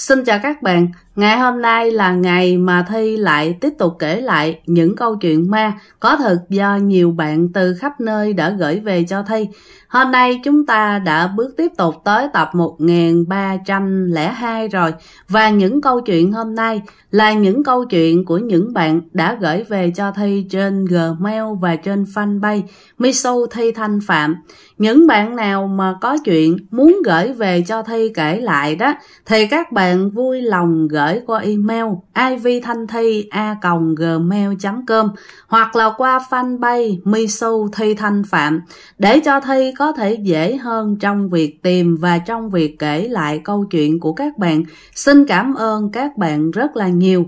Xin chào các bạn, ngày hôm nay là ngày mà Thi lại tiếp tục kể lại những câu chuyện ma có thật do nhiều bạn từ khắp nơi đã gửi về cho Thi. Hôm nay chúng ta đã bước tiếp tục tới tập 1302 rồi và những câu chuyện hôm nay là những câu chuyện của những bạn đã gửi về cho Thi trên Gmail và trên fanpage Misu Thi Thanh Phạm. Những bạn nào mà có chuyện muốn gửi về cho Thi kể lại đó thì các bạn bạn vui lòng gửi qua email ivthanhthi@gmail.com hoặc là qua fanpage Misu Thi Thanh Phạm để cho Thi có thể dễ hơn trong việc tìm và trong việc kể lại câu chuyện của các bạn. Xin cảm ơn các bạn rất là nhiều.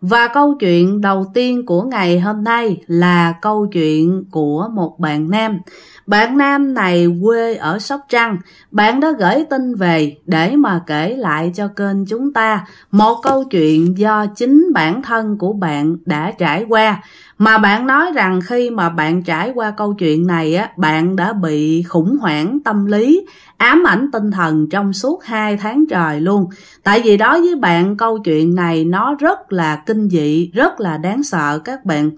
Và câu chuyện đầu tiên của ngày hôm nay là câu chuyện của một bạn nam. Bạn nam này quê ở Sóc Trăng, bạn đã gửi tin về để mà kể lại cho kênh chúng ta một câu chuyện do chính bản thân của bạn đã trải qua. Mà bạn nói rằng khi mà bạn trải qua câu chuyện này á, bạn đã bị khủng hoảng tâm lý, ám ảnh tinh thần trong suốt 2 tháng trời luôn. Tại vì đó với bạn câu chuyện này nó rất là kinh dị, rất là đáng sợ các bạn.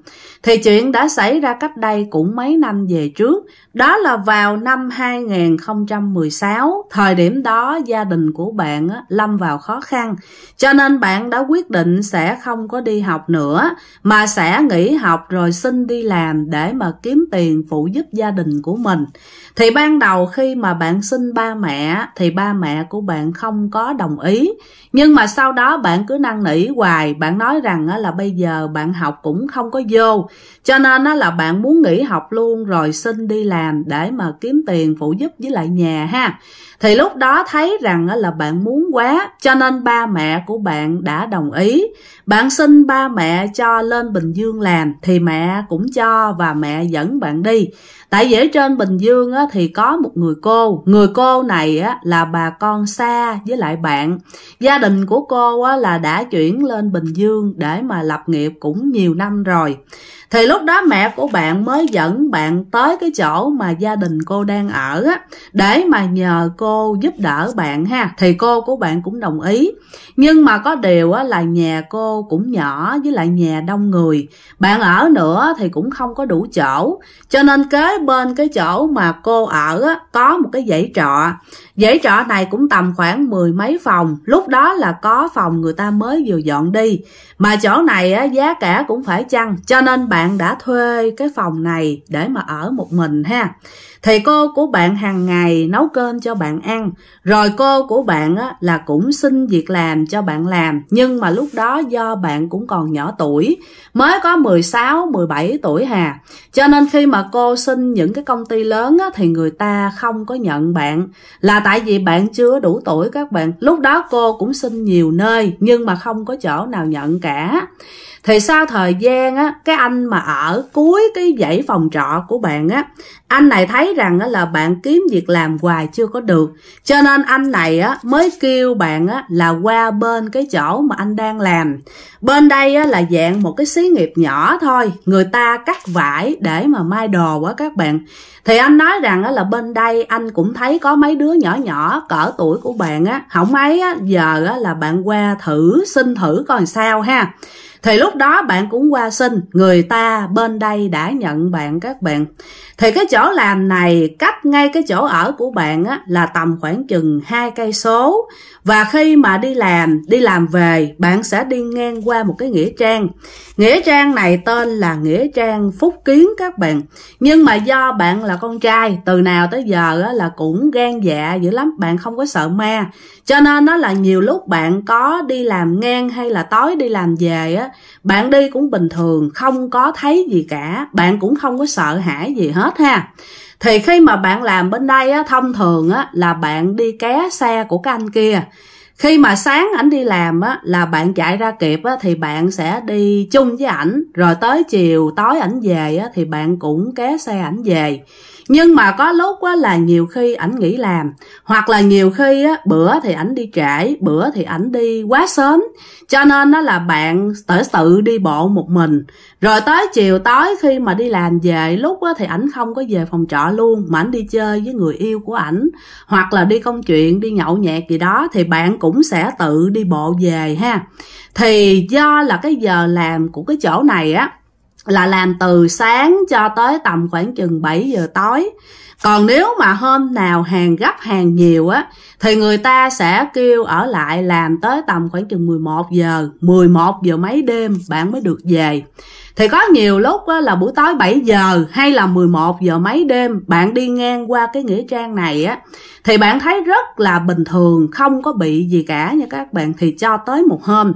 Thì chuyện đã xảy ra cách đây cũng mấy năm về trước, đó là vào năm 2016, thời điểm đó gia đình của bạn lâm vào khó khăn, cho nên bạn đã quyết định sẽ không có đi học nữa, mà sẽ nghỉ học rồi xin đi làm để mà kiếm tiền phụ giúp gia đình của mình. Thì ban đầu khi mà bạn xin ba mẹ thì ba mẹ của bạn không có đồng ý, nhưng mà sau đó bạn cứ năn nỉ hoài, bạn nói rằng là bây giờ bạn học cũng không có vô cho nên là bạn muốn nghỉ học luôn rồi xin đi làm để mà kiếm tiền phụ giúp với lại nhà ha thì lúc đó thấy rằng là bạn muốn quá cho nên ba mẹ của bạn đã đồng ý bạn xin ba mẹ cho lên bình dương làm thì mẹ cũng cho và mẹ dẫn bạn đi tại vì ở trên bình dương thì có một người cô người cô này là bà con xa với lại bạn gia đình của cô là đã chuyển lên bình dương để mà lập nghiệp cũng nhiều năm rồi thì lúc đó mẹ của bạn mới dẫn bạn tới cái chỗ mà gia đình cô đang ở á để mà nhờ cô giúp đỡ bạn ha thì cô của bạn cũng đồng ý nhưng mà có điều á là nhà cô cũng nhỏ với lại nhà đông người bạn ở nữa thì cũng không có đủ chỗ cho nên kế bên cái chỗ mà cô ở á có một cái dãy trọ dãy trọ này cũng tầm khoảng mười mấy phòng lúc đó là có phòng người ta mới vừa dọn đi mà chỗ này á giá cả cũng phải chăng cho nên bạn bạn đã thuê cái phòng này để mà ở một mình ha thì cô của bạn hàng ngày nấu cơm cho bạn ăn rồi cô của bạn á, là cũng xin việc làm cho bạn làm nhưng mà lúc đó do bạn cũng còn nhỏ tuổi mới có 16, 17 tuổi hà cho nên khi mà cô xin những cái công ty lớn á, thì người ta không có nhận bạn là tại vì bạn chưa đủ tuổi các bạn lúc đó cô cũng xin nhiều nơi nhưng mà không có chỗ nào nhận cả thì sau thời gian á cái anh mà ở cuối cái dãy phòng trọ của bạn á anh này thấy rằng á là bạn kiếm việc làm hoài chưa có được cho nên anh này á mới kêu bạn á là qua bên cái chỗ mà anh đang làm bên đây á là dạng một cái xí nghiệp nhỏ thôi người ta cắt vải để mà mai đồ quá các bạn thì anh nói rằng á là bên đây anh cũng thấy có mấy đứa nhỏ nhỏ cỡ tuổi của bạn á không ấy á giờ á là bạn qua thử xin thử coi sao ha thì lúc đó bạn cũng qua sinh người ta bên đây đã nhận bạn các bạn thì cái chỗ làm này cách ngay cái chỗ ở của bạn á, là tầm khoảng chừng hai cây số và khi mà đi làm đi làm về bạn sẽ đi ngang qua một cái nghĩa trang nghĩa trang này tên là nghĩa trang phúc kiến các bạn nhưng mà do bạn là con trai từ nào tới giờ á, là cũng gan dạ dữ lắm bạn không có sợ ma cho nên nó là nhiều lúc bạn có đi làm ngang hay là tối đi làm về á bạn đi cũng bình thường không có thấy gì cả bạn cũng không có sợ hãi gì hết ha thì khi mà bạn làm bên đây á, thông thường á, là bạn đi ké xe của các anh kia khi mà sáng ảnh đi làm á là bạn chạy ra kịp á thì bạn sẽ đi chung với ảnh rồi tới chiều tối ảnh về á thì bạn cũng ké xe ảnh về nhưng mà có lúc á, là nhiều khi ảnh nghỉ làm hoặc là nhiều khi á, bữa thì ảnh đi trễ bữa thì ảnh đi quá sớm cho nên nó là bạn tự tự đi bộ một mình rồi tới chiều tối khi mà đi làm về lúc á, thì ảnh không có về phòng trọ luôn mà ảnh đi chơi với người yêu của ảnh hoặc là đi công chuyện đi nhậu nhẹt gì đó thì bạn cũng sẽ tự đi bộ về ha thì do là cái giờ làm của cái chỗ này á là làm từ sáng cho tới tầm khoảng chừng 7 giờ tối. Còn nếu mà hôm nào hàng gấp hàng nhiều á thì người ta sẽ kêu ở lại làm tới tầm khoảng chừng 11 giờ, 11 giờ mấy đêm bạn mới được về. Thì có nhiều lúc á, là buổi tối 7 giờ hay là 11 giờ mấy đêm bạn đi ngang qua cái nghĩa trang này á thì bạn thấy rất là bình thường, không có bị gì cả nha các bạn thì cho tới một hôm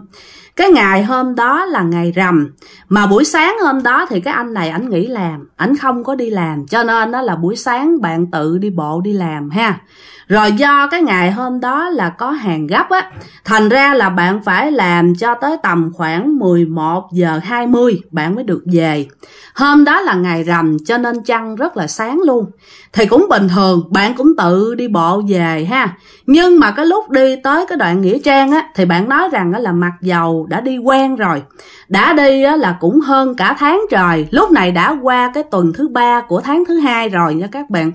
cái ngày hôm đó là ngày rằm mà buổi sáng hôm đó thì cái anh này ảnh nghỉ làm ảnh không có đi làm cho nên nó là buổi sáng bạn tự đi bộ đi làm ha rồi do cái ngày hôm đó là có hàng gấp á thành ra là bạn phải làm cho tới tầm khoảng 11 giờ 20 bạn mới được về hôm đó là ngày rằm cho nên trăng rất là sáng luôn thì cũng bình thường bạn cũng tự đi bộ về ha nhưng mà cái lúc đi tới cái đoạn nghĩa trang á thì bạn nói rằng đó là mặc dầu đã đi quen rồi đã đi là cũng hơn cả tháng trời lúc này đã qua cái tuần thứ ba của tháng thứ hai rồi nha các bạn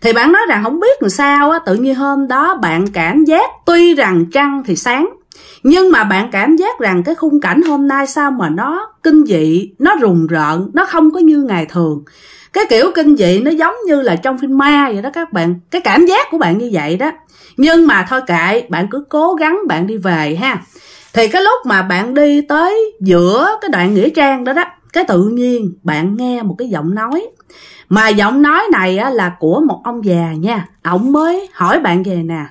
thì bạn nói rằng không biết làm sao á. tự nhiên hôm đó bạn cảm giác tuy rằng trăng thì sáng nhưng mà bạn cảm giác rằng cái khung cảnh hôm nay sao mà nó kinh dị nó rùng rợn nó không có như ngày thường cái kiểu kinh dị nó giống như là trong phim ma vậy đó các bạn cái cảm giác của bạn như vậy đó nhưng mà thôi kệ bạn cứ cố gắng bạn đi về ha thì cái lúc mà bạn đi tới giữa cái đoạn nghĩa trang đó đó cái tự nhiên bạn nghe một cái giọng nói mà giọng nói này á, là của một ông già nha ổng mới hỏi bạn về nè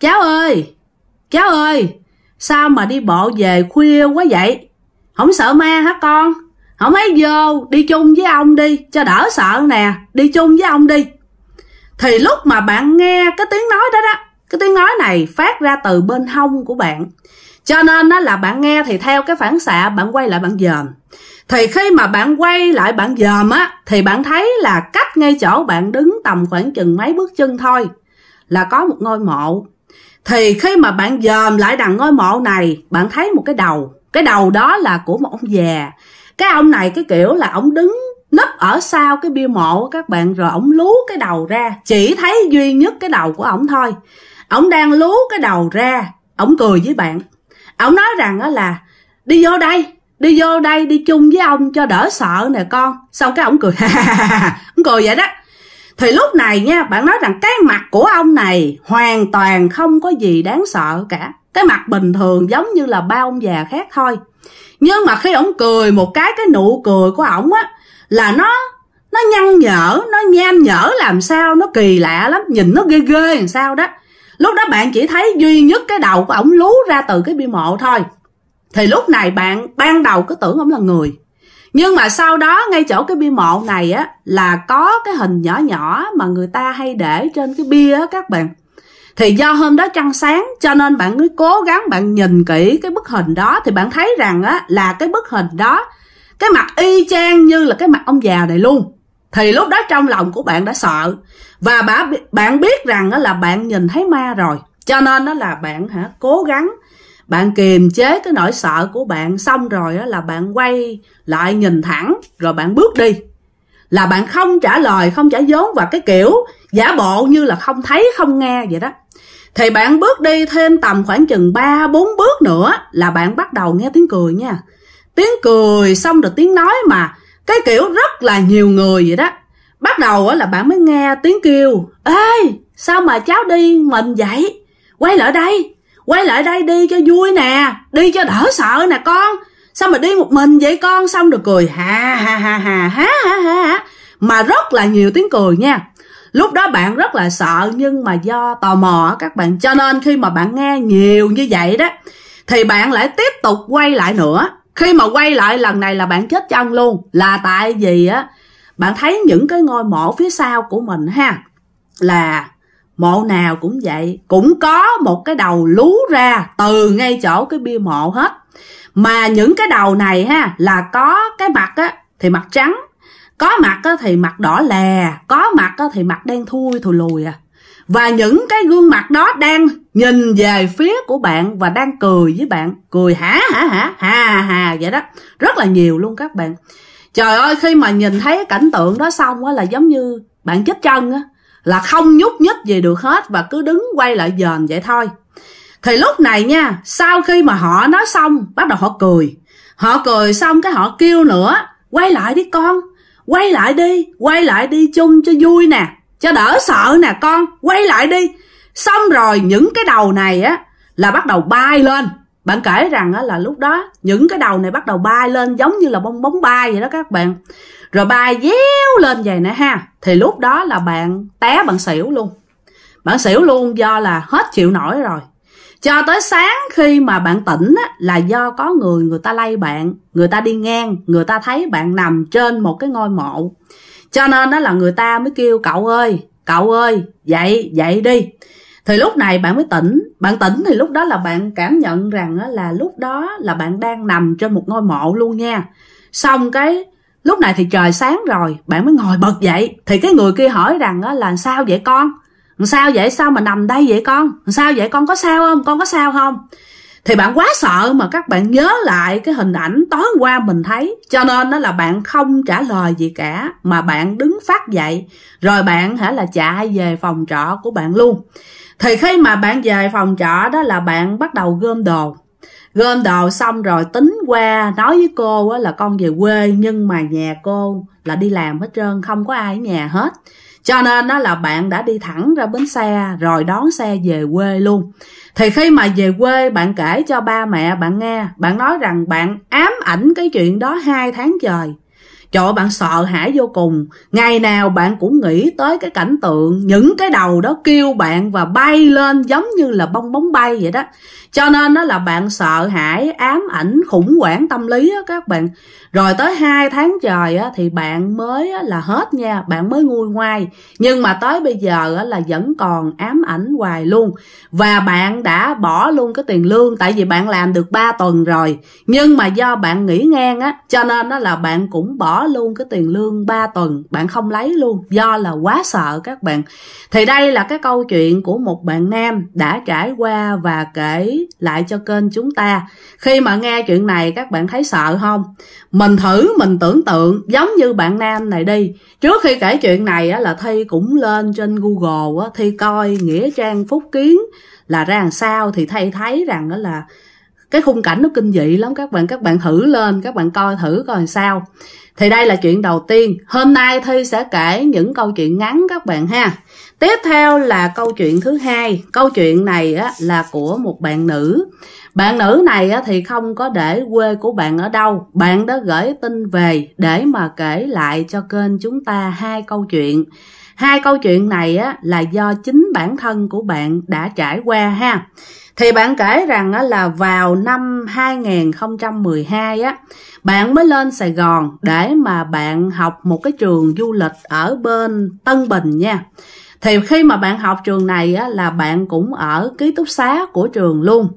cháu ơi cháu ơi sao mà đi bộ về khuya quá vậy không sợ ma hả con không ấy vô đi chung với ông đi cho đỡ sợ nè đi chung với ông đi thì lúc mà bạn nghe cái tiếng nói đó đó cái tiếng nói này phát ra từ bên hông của bạn cho nên đó là bạn nghe thì theo cái phản xạ bạn quay lại bạn dòm. Thì khi mà bạn quay lại bạn dòm á thì bạn thấy là cách ngay chỗ bạn đứng tầm khoảng chừng mấy bước chân thôi là có một ngôi mộ. Thì khi mà bạn dòm lại đằng ngôi mộ này, bạn thấy một cái đầu. Cái đầu đó là của một ông già. Cái ông này cái kiểu là ông đứng nấp ở sau cái bia mộ các bạn rồi ổng lú cái đầu ra chỉ thấy duy nhất cái đầu của ổng thôi ổng đang lú cái đầu ra ổng cười với bạn ổng nói rằng đó là đi vô đây đi vô đây đi chung với ông cho đỡ sợ nè con xong cái ổng cười ổng cười vậy đó thì lúc này nha bạn nói rằng cái mặt của ông này hoàn toàn không có gì đáng sợ cả cái mặt bình thường giống như là ba ông già khác thôi nhưng mà khi ổng cười một cái cái nụ cười của ổng á là nó nó nhăn nhở nó nhan nhở làm sao nó kỳ lạ lắm nhìn nó ghê ghê làm sao đó lúc đó bạn chỉ thấy duy nhất cái đầu của ổng lú ra từ cái bia mộ thôi thì lúc này bạn ban đầu cứ tưởng ổng là người nhưng mà sau đó ngay chỗ cái bia mộ này á là có cái hình nhỏ nhỏ mà người ta hay để trên cái bia á các bạn thì do hôm đó trăng sáng cho nên bạn cứ cố gắng bạn nhìn kỹ cái bức hình đó thì bạn thấy rằng á là cái bức hình đó cái mặt y chang như là cái mặt ông già này luôn thì lúc đó trong lòng của bạn đã sợ và bà, bạn biết rằng đó là bạn nhìn thấy ma rồi cho nên đó là bạn hả cố gắng bạn kiềm chế cái nỗi sợ của bạn xong rồi đó là bạn quay lại nhìn thẳng rồi bạn bước đi là bạn không trả lời không trả vốn và cái kiểu giả bộ như là không thấy không nghe vậy đó thì bạn bước đi thêm tầm khoảng chừng 3 bốn bước nữa là bạn bắt đầu nghe tiếng cười nha. Tiếng cười xong rồi tiếng nói mà cái kiểu rất là nhiều người vậy đó bắt đầu là bạn mới nghe tiếng kêu ê sao mà cháu đi mình vậy quay lại đây quay lại đây đi cho vui nè đi cho đỡ sợ nè con sao mà đi một mình vậy con xong rồi cười ha ha ha ha ha ha ha mà rất là nhiều tiếng cười nha lúc đó bạn rất là sợ nhưng mà do tò mò các bạn cho nên khi mà bạn nghe nhiều như vậy đó thì bạn lại tiếp tục quay lại nữa khi mà quay lại lần này là bạn chết chân luôn là tại vì á bạn thấy những cái ngôi mộ phía sau của mình ha là mộ nào cũng vậy cũng có một cái đầu lú ra từ ngay chỗ cái bia mộ hết mà những cái đầu này ha là có cái mặt á thì mặt trắng có mặt á thì mặt đỏ lè có mặt á thì mặt đen thui thù lùi à và những cái gương mặt đó đang nhìn về phía của bạn và đang cười với bạn cười hả hả hả hà hà vậy đó rất là nhiều luôn các bạn trời ơi khi mà nhìn thấy cảnh tượng đó xong á là giống như bạn chết chân á là không nhúc nhích gì được hết và cứ đứng quay lại dền vậy thôi thì lúc này nha sau khi mà họ nói xong bắt đầu họ cười họ cười xong cái họ kêu nữa quay lại đi con quay lại đi quay lại đi chung cho vui nè cho đỡ sợ nè con quay lại đi xong rồi những cái đầu này á là bắt đầu bay lên bạn kể rằng á, là lúc đó những cái đầu này bắt đầu bay lên giống như là bông bóng bay vậy đó các bạn rồi bay déo lên vậy nè ha thì lúc đó là bạn té bạn xỉu luôn bạn xỉu luôn do là hết chịu nổi rồi cho tới sáng khi mà bạn tỉnh á, là do có người người ta lay bạn người ta đi ngang người ta thấy bạn nằm trên một cái ngôi mộ cho nên đó là người ta mới kêu cậu ơi cậu ơi dậy dậy đi thì lúc này bạn mới tỉnh bạn tỉnh thì lúc đó là bạn cảm nhận rằng là lúc đó là bạn đang nằm trên một ngôi mộ luôn nha xong cái lúc này thì trời sáng rồi bạn mới ngồi bật dậy thì cái người kia hỏi rằng là sao vậy con sao vậy sao mà nằm đây vậy con sao vậy con có sao không con có sao không thì bạn quá sợ mà các bạn nhớ lại cái hình ảnh tối qua mình thấy cho nên đó là bạn không trả lời gì cả mà bạn đứng phát dậy rồi bạn hả là chạy về phòng trọ của bạn luôn thì khi mà bạn về phòng trọ đó là bạn bắt đầu gom đồ gom đồ xong rồi tính qua nói với cô là con về quê nhưng mà nhà cô là đi làm hết trơn không có ai ở nhà hết cho nên đó là bạn đã đi thẳng ra bến xe rồi đón xe về quê luôn thì khi mà về quê bạn kể cho ba mẹ bạn nghe bạn nói rằng bạn ám ảnh cái chuyện đó hai tháng trời Trời bạn sợ hãi vô cùng, ngày nào bạn cũng nghĩ tới cái cảnh tượng, những cái đầu đó kêu bạn và bay lên giống như là bong bóng bay vậy đó. Cho nên nó là bạn sợ hãi, ám ảnh, khủng hoảng tâm lý đó các bạn. Rồi tới 2 tháng trời á, thì bạn mới á, là hết nha, bạn mới nguôi ngoai. Nhưng mà tới bây giờ á, là vẫn còn ám ảnh hoài luôn. Và bạn đã bỏ luôn cái tiền lương tại vì bạn làm được 3 tuần rồi. Nhưng mà do bạn nghỉ ngang á, cho nên đó là bạn cũng bỏ luôn cái tiền lương 3 tuần bạn không lấy luôn do là quá sợ các bạn thì đây là cái câu chuyện của một bạn nam đã trải qua và kể lại cho kênh chúng ta khi mà nghe chuyện này các bạn thấy sợ không mình thử mình tưởng tượng giống như bạn nam này đi trước khi kể chuyện này á, là thi cũng lên trên google á, thi coi nghĩa trang phúc kiến là ra làm sao thì thầy thấy rằng đó là cái khung cảnh nó kinh dị lắm các bạn các bạn thử lên các bạn coi thử coi sao thì đây là chuyện đầu tiên hôm nay thi sẽ kể những câu chuyện ngắn các bạn ha tiếp theo là câu chuyện thứ hai câu chuyện này á, là của một bạn nữ bạn nữ này á, thì không có để quê của bạn ở đâu bạn đã gửi tin về để mà kể lại cho kênh chúng ta hai câu chuyện hai câu chuyện này á, là do chính bản thân của bạn đã trải qua ha thì bạn kể rằng á, là vào năm 2012 á bạn mới lên Sài Gòn để mà bạn học một cái trường du lịch ở bên Tân Bình nha thì khi mà bạn học trường này á, là bạn cũng ở ký túc xá của trường luôn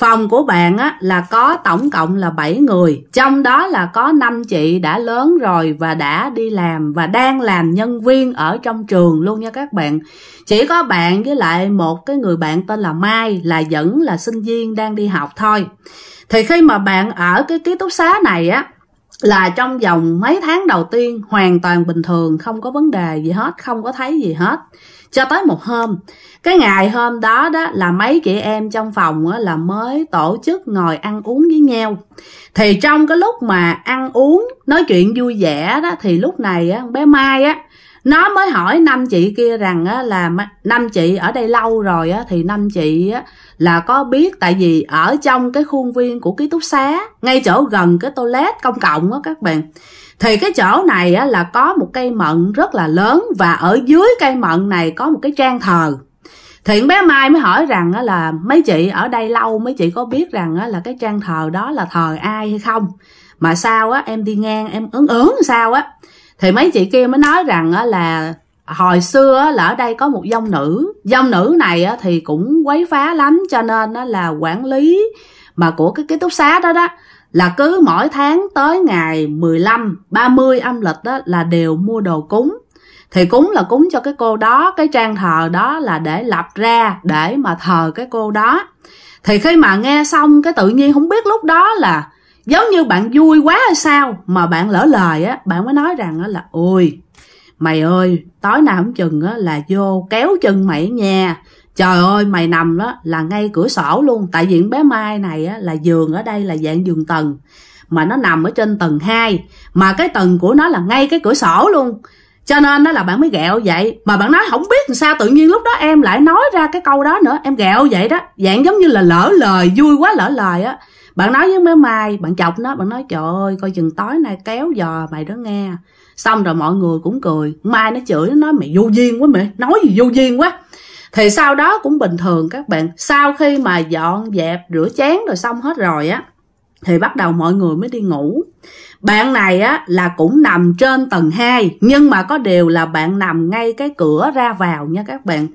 Phòng của bạn á, là có tổng cộng là 7 người Trong đó là có năm chị đã lớn rồi và đã đi làm Và đang làm nhân viên ở trong trường luôn nha các bạn Chỉ có bạn với lại một cái người bạn tên là Mai Là vẫn là sinh viên đang đi học thôi Thì khi mà bạn ở cái ký túc xá này á là trong vòng mấy tháng đầu tiên hoàn toàn bình thường không có vấn đề gì hết không có thấy gì hết cho tới một hôm cái ngày hôm đó đó là mấy chị em trong phòng á, là mới tổ chức ngồi ăn uống với nhau thì trong cái lúc mà ăn uống nói chuyện vui vẻ đó thì lúc này á, bé mai á nó mới hỏi năm chị kia rằng á, là năm chị ở đây lâu rồi á, thì năm chị á, là có biết tại vì ở trong cái khuôn viên của ký túc xá ngay chỗ gần cái toilet công cộng á các bạn thì cái chỗ này á, là có một cây mận rất là lớn và ở dưới cây mận này có một cái trang thờ thì bé mai mới hỏi rằng á, là mấy chị ở đây lâu mấy chị có biết rằng á, là cái trang thờ đó là thờ ai hay không mà sao á em đi ngang em ớn ớn sao á thì mấy chị kia mới nói rằng là hồi xưa là ở đây có một dông nữ dông nữ này thì cũng quấy phá lắm cho nên là quản lý mà của cái ký túc xá đó đó là cứ mỗi tháng tới ngày 15, 30 âm lịch đó là đều mua đồ cúng. Thì cúng là cúng cho cái cô đó, cái trang thờ đó là để lập ra để mà thờ cái cô đó. Thì khi mà nghe xong cái tự nhiên không biết lúc đó là giống như bạn vui quá hay sao mà bạn lỡ lời á bạn mới nói rằng á là ôi mày ơi tối nào không chừng á là vô kéo chân mày ở nhà trời ơi mày nằm đó là ngay cửa sổ luôn tại vì bé mai này á là giường ở đây là dạng giường tầng mà nó nằm ở trên tầng 2 mà cái tầng của nó là ngay cái cửa sổ luôn cho nên đó là bạn mới ghẹo vậy mà bạn nói không biết làm sao tự nhiên lúc đó em lại nói ra cái câu đó nữa em ghẹo vậy đó dạng giống như là lỡ lời vui quá lỡ lời á bạn nói với mấy mày bạn chọc nó bạn nói trời ơi coi chừng tối nay kéo dò mày đó nghe xong rồi mọi người cũng cười mai nó chửi nó nói mày vô duyên quá mày nói gì vô duyên quá thì sau đó cũng bình thường các bạn sau khi mà dọn dẹp rửa chén rồi xong hết rồi á thì bắt đầu mọi người mới đi ngủ bạn này á là cũng nằm trên tầng 2 nhưng mà có điều là bạn nằm ngay cái cửa ra vào nha các bạn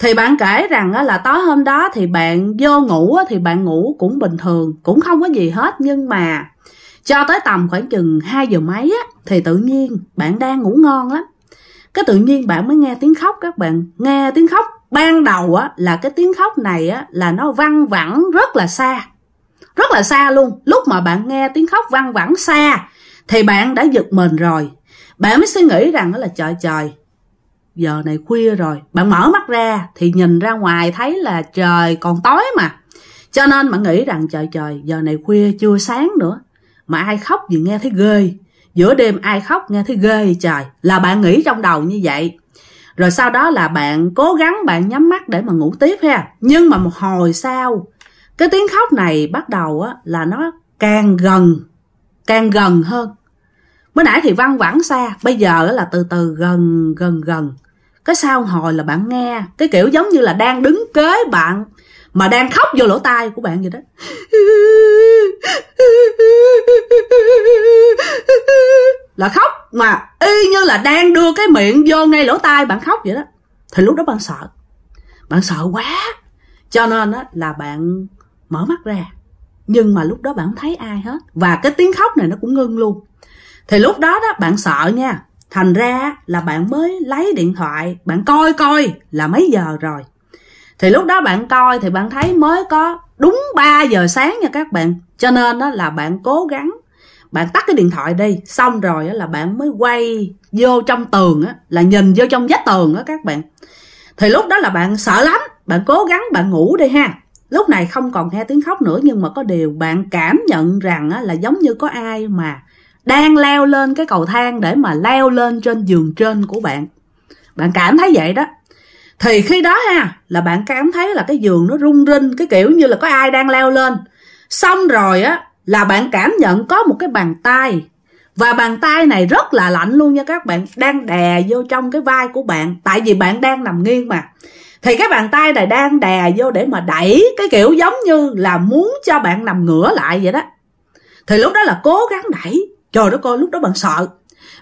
thì bạn kể rằng là tối hôm đó thì bạn vô ngủ thì bạn ngủ cũng bình thường cũng không có gì hết nhưng mà cho tới tầm khoảng chừng 2 giờ mấy á thì tự nhiên bạn đang ngủ ngon lắm cái tự nhiên bạn mới nghe tiếng khóc các bạn nghe tiếng khóc ban đầu á là cái tiếng khóc này á là nó văng vẳng rất là xa rất là xa luôn lúc mà bạn nghe tiếng khóc văng vẳng xa thì bạn đã giật mình rồi bạn mới suy nghĩ rằng đó là trời trời giờ này khuya rồi bạn mở mắt ra thì nhìn ra ngoài thấy là trời còn tối mà cho nên bạn nghĩ rằng trời trời giờ này khuya chưa sáng nữa mà ai khóc gì nghe thấy ghê giữa đêm ai khóc nghe thấy ghê trời là bạn nghĩ trong đầu như vậy rồi sau đó là bạn cố gắng bạn nhắm mắt để mà ngủ tiếp ha nhưng mà một hồi sau cái tiếng khóc này bắt đầu á là nó càng gần càng gần hơn mới nãy thì văng vẳng xa bây giờ là từ từ gần gần gần cái sau hồi là bạn nghe cái kiểu giống như là đang đứng kế bạn mà đang khóc vô lỗ tai của bạn vậy đó là khóc mà y như là đang đưa cái miệng vô ngay lỗ tai bạn khóc vậy đó thì lúc đó bạn sợ bạn sợ quá cho nên là bạn mở mắt ra nhưng mà lúc đó bạn không thấy ai hết và cái tiếng khóc này nó cũng ngưng luôn thì lúc đó đó bạn sợ nha thành ra là bạn mới lấy điện thoại bạn coi coi là mấy giờ rồi thì lúc đó bạn coi thì bạn thấy mới có đúng 3 giờ sáng nha các bạn cho nên đó là bạn cố gắng bạn tắt cái điện thoại đi xong rồi là bạn mới quay vô trong tường á là nhìn vô trong vách tường á các bạn thì lúc đó là bạn sợ lắm bạn cố gắng bạn ngủ đi ha lúc này không còn nghe tiếng khóc nữa nhưng mà có điều bạn cảm nhận rằng á, là giống như có ai mà đang leo lên cái cầu thang để mà leo lên trên giường trên của bạn bạn cảm thấy vậy đó thì khi đó ha là bạn cảm thấy là cái giường nó rung rinh cái kiểu như là có ai đang leo lên xong rồi á là bạn cảm nhận có một cái bàn tay và bàn tay này rất là lạnh luôn nha các bạn đang đè vô trong cái vai của bạn tại vì bạn đang nằm nghiêng mà thì cái bàn tay này đang đè vô để mà đẩy cái kiểu giống như là muốn cho bạn nằm ngửa lại vậy đó thì lúc đó là cố gắng đẩy trời đất ơi lúc đó bạn sợ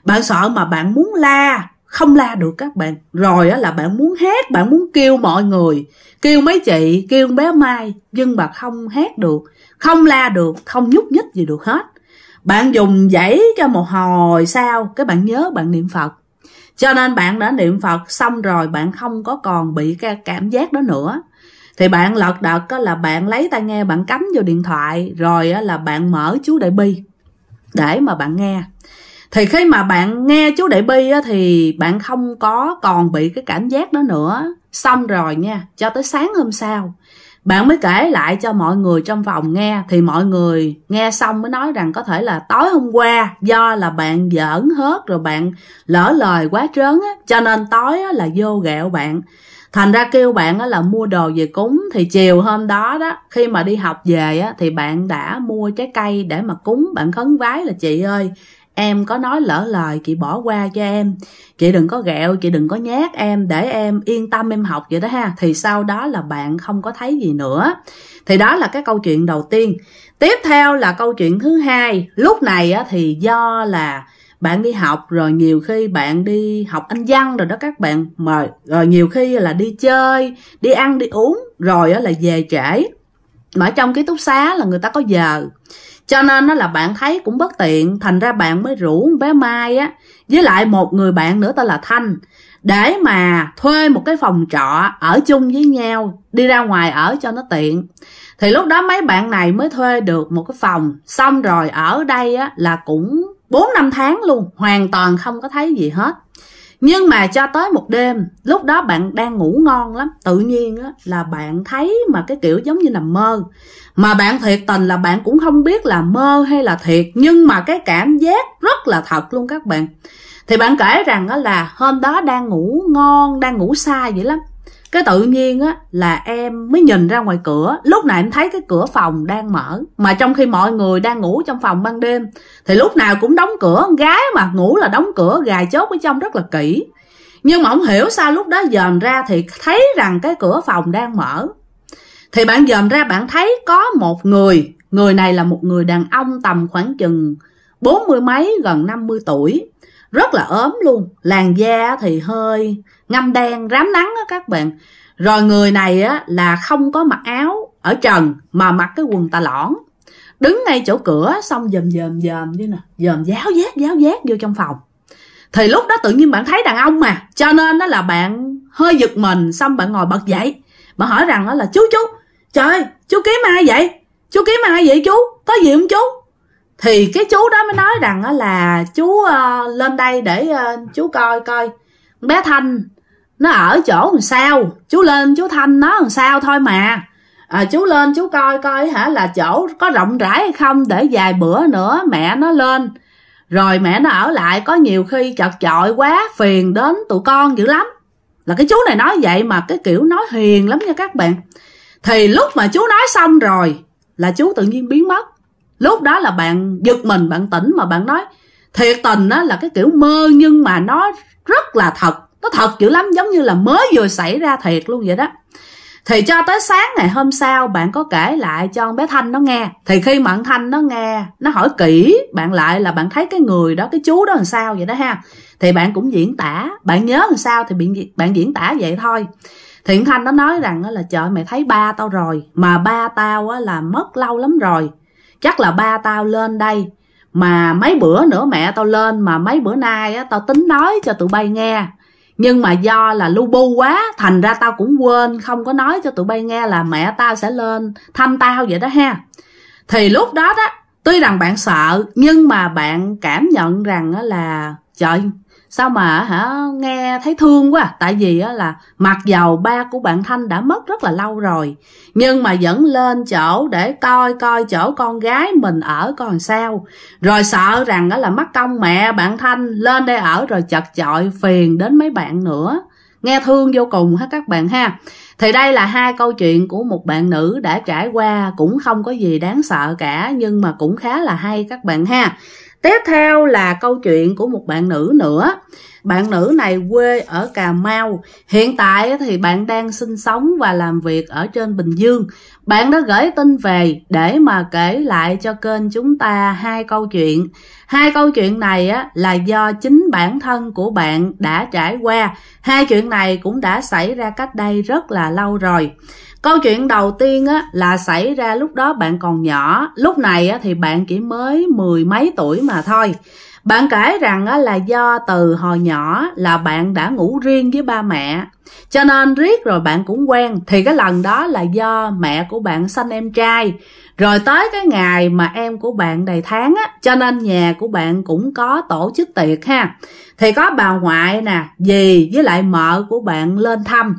bạn sợ mà bạn muốn la không la được các bạn rồi á là bạn muốn hát bạn muốn kêu mọi người kêu mấy chị kêu bé mai nhưng mà không hát được không la được không nhúc nhích gì được hết bạn dùng dãy cho một hồi sao cái bạn nhớ bạn niệm phật cho nên bạn đã niệm phật xong rồi bạn không có còn bị cái cảm giác đó nữa thì bạn lật đật là bạn lấy tai nghe bạn cắm vô điện thoại rồi là bạn mở chú đại bi để mà bạn nghe thì khi mà bạn nghe chú đại bi á, thì bạn không có còn bị cái cảm giác đó nữa xong rồi nha cho tới sáng hôm sau bạn mới kể lại cho mọi người trong phòng nghe thì mọi người nghe xong mới nói rằng có thể là tối hôm qua do là bạn giỡn hết rồi bạn lỡ lời quá trớn á cho nên tối á, là vô ghẹo bạn thành ra kêu bạn là mua đồ về cúng thì chiều hôm đó đó khi mà đi học về á, thì bạn đã mua trái cây để mà cúng bạn khấn vái là chị ơi em có nói lỡ lời chị bỏ qua cho em chị đừng có ghẹo chị đừng có nhát em để em yên tâm em học vậy đó ha thì sau đó là bạn không có thấy gì nữa thì đó là cái câu chuyện đầu tiên tiếp theo là câu chuyện thứ hai lúc này á thì do là bạn đi học rồi nhiều khi bạn đi học anh văn rồi đó các bạn mà rồi nhiều khi là đi chơi đi ăn đi uống rồi là về trễ mà trong ký túc xá là người ta có giờ cho nên nó là bạn thấy cũng bất tiện thành ra bạn mới rủ bé mai á với lại một người bạn nữa tên là thanh để mà thuê một cái phòng trọ ở chung với nhau đi ra ngoài ở cho nó tiện thì lúc đó mấy bạn này mới thuê được một cái phòng xong rồi ở đây á là cũng 4 năm tháng luôn hoàn toàn không có thấy gì hết nhưng mà cho tới một đêm lúc đó bạn đang ngủ ngon lắm tự nhiên á, là bạn thấy mà cái kiểu giống như nằm mơ mà bạn thiệt tình là bạn cũng không biết là mơ hay là thiệt nhưng mà cái cảm giác rất là thật luôn các bạn thì bạn kể rằng đó là hôm đó đang ngủ ngon đang ngủ sai vậy lắm cái tự nhiên á là em mới nhìn ra ngoài cửa lúc này em thấy cái cửa phòng đang mở mà trong khi mọi người đang ngủ trong phòng ban đêm thì lúc nào cũng đóng cửa con gái mà ngủ là đóng cửa gài chốt ở trong rất là kỹ nhưng mà không hiểu sao lúc đó dòm ra thì thấy rằng cái cửa phòng đang mở thì bạn dòm ra bạn thấy có một người người này là một người đàn ông tầm khoảng chừng bốn mươi mấy gần năm mươi tuổi rất là ốm luôn làn da thì hơi ngâm đen rám nắng á các bạn rồi người này á là không có mặc áo ở trần mà mặc cái quần tà lõn đứng ngay chỗ cửa xong dòm dòm dòm như nè dòm giáo giác giáo giác vô trong phòng thì lúc đó tự nhiên bạn thấy đàn ông mà cho nên nó là bạn hơi giật mình xong bạn ngồi bật dậy mà hỏi rằng đó là chú chú trời chú kiếm ai vậy chú kiếm ai vậy chú có gì không chú thì cái chú đó mới nói rằng đó là chú uh, lên đây để uh, chú coi coi bé thanh nó ở chỗ làm sao chú lên chú thanh nó làm sao thôi mà à, chú lên chú coi coi hả là chỗ có rộng rãi hay không để vài bữa nữa mẹ nó lên rồi mẹ nó ở lại có nhiều khi chật chội quá phiền đến tụi con dữ lắm là cái chú này nói vậy mà cái kiểu nói hiền lắm nha các bạn thì lúc mà chú nói xong rồi là chú tự nhiên biến mất lúc đó là bạn giật mình bạn tỉnh mà bạn nói thiệt tình á là cái kiểu mơ nhưng mà nó rất là thật nó thật dữ lắm giống như là mới vừa xảy ra thiệt luôn vậy đó thì cho tới sáng ngày hôm sau bạn có kể lại cho con bé thanh nó nghe thì khi bạn thanh nó nghe nó hỏi kỹ bạn lại là bạn thấy cái người đó cái chú đó làm sao vậy đó ha thì bạn cũng diễn tả bạn nhớ làm sao thì bạn, diễn tả vậy thôi thiện thanh nó nói rằng là trời mày thấy ba tao rồi mà ba tao là mất lâu lắm rồi chắc là ba tao lên đây mà mấy bữa nữa mẹ tao lên mà mấy bữa nay á, tao tính nói cho tụi bay nghe nhưng mà do là lu bu quá thành ra tao cũng quên không có nói cho tụi bay nghe là mẹ tao sẽ lên thăm tao vậy đó ha thì lúc đó đó tuy rằng bạn sợ nhưng mà bạn cảm nhận rằng là trời sao mà hả nghe thấy thương quá à? tại vì á là mặc dầu ba của bạn thanh đã mất rất là lâu rồi nhưng mà vẫn lên chỗ để coi coi chỗ con gái mình ở còn sao rồi sợ rằng á là mất công mẹ bạn thanh lên đây ở rồi chật chọi phiền đến mấy bạn nữa nghe thương vô cùng hết các bạn ha thì đây là hai câu chuyện của một bạn nữ đã trải qua cũng không có gì đáng sợ cả nhưng mà cũng khá là hay các bạn ha Tiếp theo là câu chuyện của một bạn nữ nữa. Bạn nữ này quê ở Cà Mau. Hiện tại thì bạn đang sinh sống và làm việc ở trên Bình Dương. Bạn đã gửi tin về để mà kể lại cho kênh chúng ta hai câu chuyện. Hai câu chuyện này á là do chính bản thân của bạn đã trải qua. Hai chuyện này cũng đã xảy ra cách đây rất là lâu rồi. Câu chuyện đầu tiên á, là xảy ra lúc đó bạn còn nhỏ, lúc này á, thì bạn chỉ mới mười mấy tuổi mà thôi. Bạn kể rằng là do từ hồi nhỏ là bạn đã ngủ riêng với ba mẹ Cho nên riết rồi bạn cũng quen Thì cái lần đó là do mẹ của bạn sanh em trai Rồi tới cái ngày mà em của bạn đầy tháng á Cho nên nhà của bạn cũng có tổ chức tiệc ha Thì có bà ngoại nè, dì với lại mợ của bạn lên thăm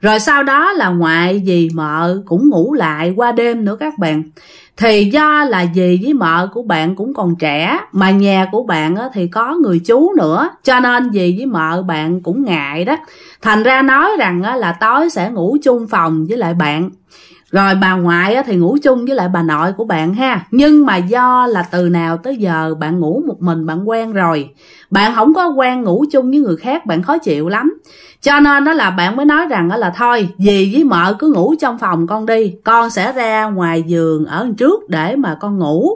Rồi sau đó là ngoại dì mợ cũng ngủ lại qua đêm nữa các bạn thì do là gì với mợ của bạn cũng còn trẻ mà nhà của bạn thì có người chú nữa cho nên gì với mợ bạn cũng ngại đó thành ra nói rằng là tối sẽ ngủ chung phòng với lại bạn rồi bà ngoại thì ngủ chung với lại bà nội của bạn ha nhưng mà do là từ nào tới giờ bạn ngủ một mình bạn quen rồi bạn không có quen ngủ chung với người khác bạn khó chịu lắm cho nên đó là bạn mới nói rằng đó là thôi dì với mợ cứ ngủ trong phòng con đi con sẽ ra ngoài giường ở trước để mà con ngủ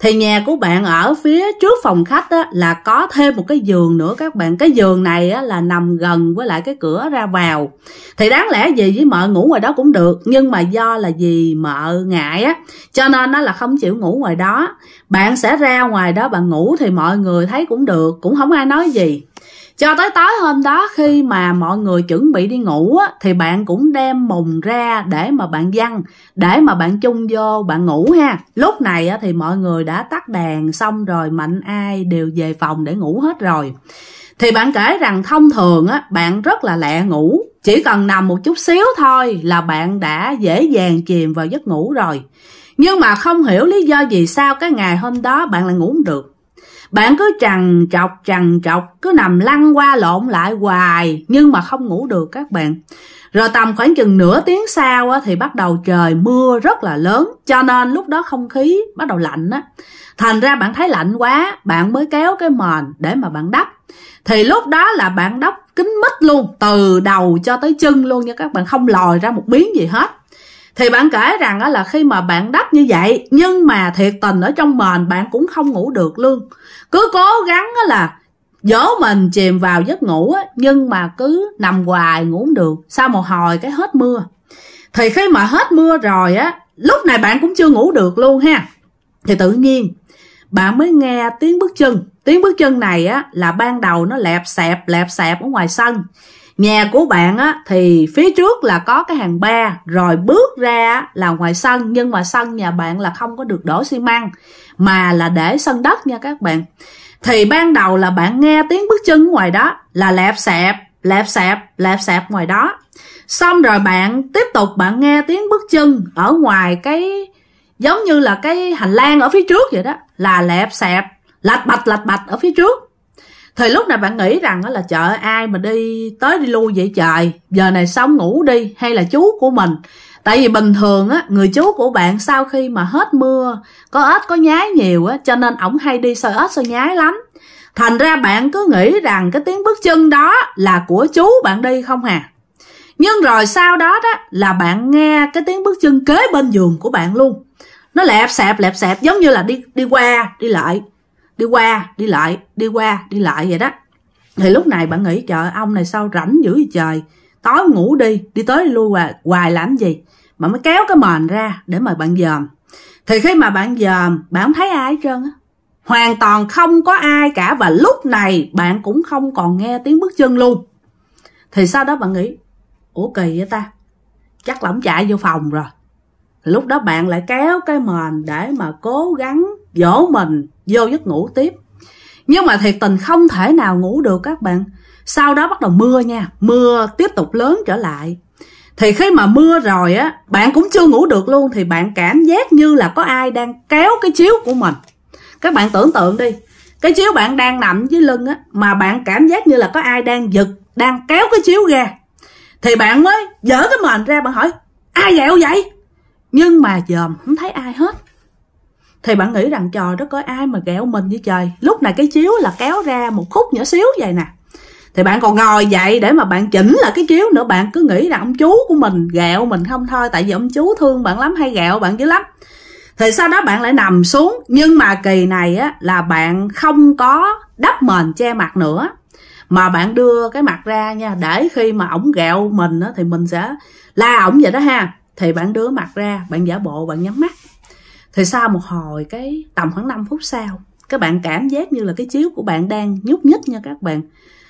thì nhà của bạn ở phía trước phòng khách á, là có thêm một cái giường nữa các bạn cái giường này là nằm gần với lại cái cửa ra vào thì đáng lẽ dì với mợ ngủ ngoài đó cũng được nhưng mà do là dì mợ ngại á cho nên nó là không chịu ngủ ngoài đó bạn sẽ ra ngoài đó bạn ngủ thì mọi người thấy cũng được cũng cũng không ai nói gì cho tới tối hôm đó khi mà mọi người chuẩn bị đi ngủ á, thì bạn cũng đem mùng ra để mà bạn văng để mà bạn chung vô bạn ngủ ha lúc này á, thì mọi người đã tắt đèn xong rồi mạnh ai đều về phòng để ngủ hết rồi thì bạn kể rằng thông thường á, bạn rất là lẹ ngủ chỉ cần nằm một chút xíu thôi là bạn đã dễ dàng chìm vào giấc ngủ rồi nhưng mà không hiểu lý do gì sao cái ngày hôm đó bạn lại ngủ không được bạn cứ trằn trọc trằn trọc, cứ nằm lăn qua lộn lại hoài nhưng mà không ngủ được các bạn. Rồi tầm khoảng chừng nửa tiếng sau á, thì bắt đầu trời mưa rất là lớn Cho nên lúc đó không khí bắt đầu lạnh á Thành ra bạn thấy lạnh quá bạn mới kéo cái mền để mà bạn đắp Thì lúc đó là bạn đắp kín mít luôn từ đầu cho tới chân luôn nha các bạn Không lòi ra một miếng gì hết thì bạn kể rằng đó là khi mà bạn đắp như vậy nhưng mà thiệt tình ở trong mền bạn cũng không ngủ được luôn cứ cố gắng đó là dỗ mình chìm vào giấc ngủ á nhưng mà cứ nằm hoài ngủ không được sau một hồi cái hết mưa thì khi mà hết mưa rồi á lúc này bạn cũng chưa ngủ được luôn ha thì tự nhiên bạn mới nghe tiếng bước chân tiếng bước chân này á là ban đầu nó lẹp xẹp lẹp xẹp ở ngoài sân Nhà của bạn á, thì phía trước là có cái hàng ba rồi bước ra là ngoài sân nhưng mà sân nhà bạn là không có được đổ xi măng mà là để sân đất nha các bạn. Thì ban đầu là bạn nghe tiếng bước chân ngoài đó là lẹp xẹp, lẹp xẹp, lẹp xẹp ngoài đó. Xong rồi bạn tiếp tục bạn nghe tiếng bước chân ở ngoài cái giống như là cái hành lang ở phía trước vậy đó là lẹp xẹp, lạch bạch lạch bạch ở phía trước thì lúc này bạn nghĩ rằng là chợ ai mà đi tới đi lui vậy trời giờ này xong ngủ đi hay là chú của mình tại vì bình thường á người chú của bạn sau khi mà hết mưa có ếch có nhái nhiều á cho nên ổng hay đi soi ếch soi nhái lắm thành ra bạn cứ nghĩ rằng cái tiếng bước chân đó là của chú bạn đi không hà nhưng rồi sau đó đó là bạn nghe cái tiếng bước chân kế bên giường của bạn luôn nó lẹp xẹp lẹp xẹp giống như là đi đi qua đi lại đi qua đi lại đi qua đi lại vậy đó thì lúc này bạn nghĩ trời ông này sao rảnh dữ vậy trời tối ngủ đi đi tới lui hoài, hoài làm gì mà mới kéo cái mền ra để mời bạn dòm thì khi mà bạn dòm bạn không thấy ai hết trơn á hoàn toàn không có ai cả và lúc này bạn cũng không còn nghe tiếng bước chân luôn thì sau đó bạn nghĩ ủa kỳ vậy ta chắc là ông chạy vô phòng rồi Lúc đó bạn lại kéo cái mền để mà cố gắng dỗ mình vô giấc ngủ tiếp. Nhưng mà thiệt tình không thể nào ngủ được các bạn. Sau đó bắt đầu mưa nha, mưa tiếp tục lớn trở lại. Thì khi mà mưa rồi á, bạn cũng chưa ngủ được luôn thì bạn cảm giác như là có ai đang kéo cái chiếu của mình. Các bạn tưởng tượng đi, cái chiếu bạn đang nằm dưới lưng á mà bạn cảm giác như là có ai đang giật, đang kéo cái chiếu ra. Thì bạn mới dở cái mền ra bạn hỏi, ai dẹo vậy? nhưng mà dòm không thấy ai hết thì bạn nghĩ rằng trời đó có ai mà ghẹo mình với trời lúc này cái chiếu là kéo ra một khúc nhỏ xíu vậy nè thì bạn còn ngồi dậy để mà bạn chỉnh lại cái chiếu nữa bạn cứ nghĩ rằng ông chú của mình ghẹo mình không thôi tại vì ông chú thương bạn lắm hay ghẹo bạn dữ lắm thì sau đó bạn lại nằm xuống nhưng mà kỳ này á là bạn không có đắp mền che mặt nữa mà bạn đưa cái mặt ra nha để khi mà ổng ghẹo mình á thì mình sẽ la ổng vậy đó ha thì bạn đưa mặt ra bạn giả bộ bạn nhắm mắt thì sau một hồi cái tầm khoảng 5 phút sau các bạn cảm giác như là cái chiếu của bạn đang nhúc nhích nha các bạn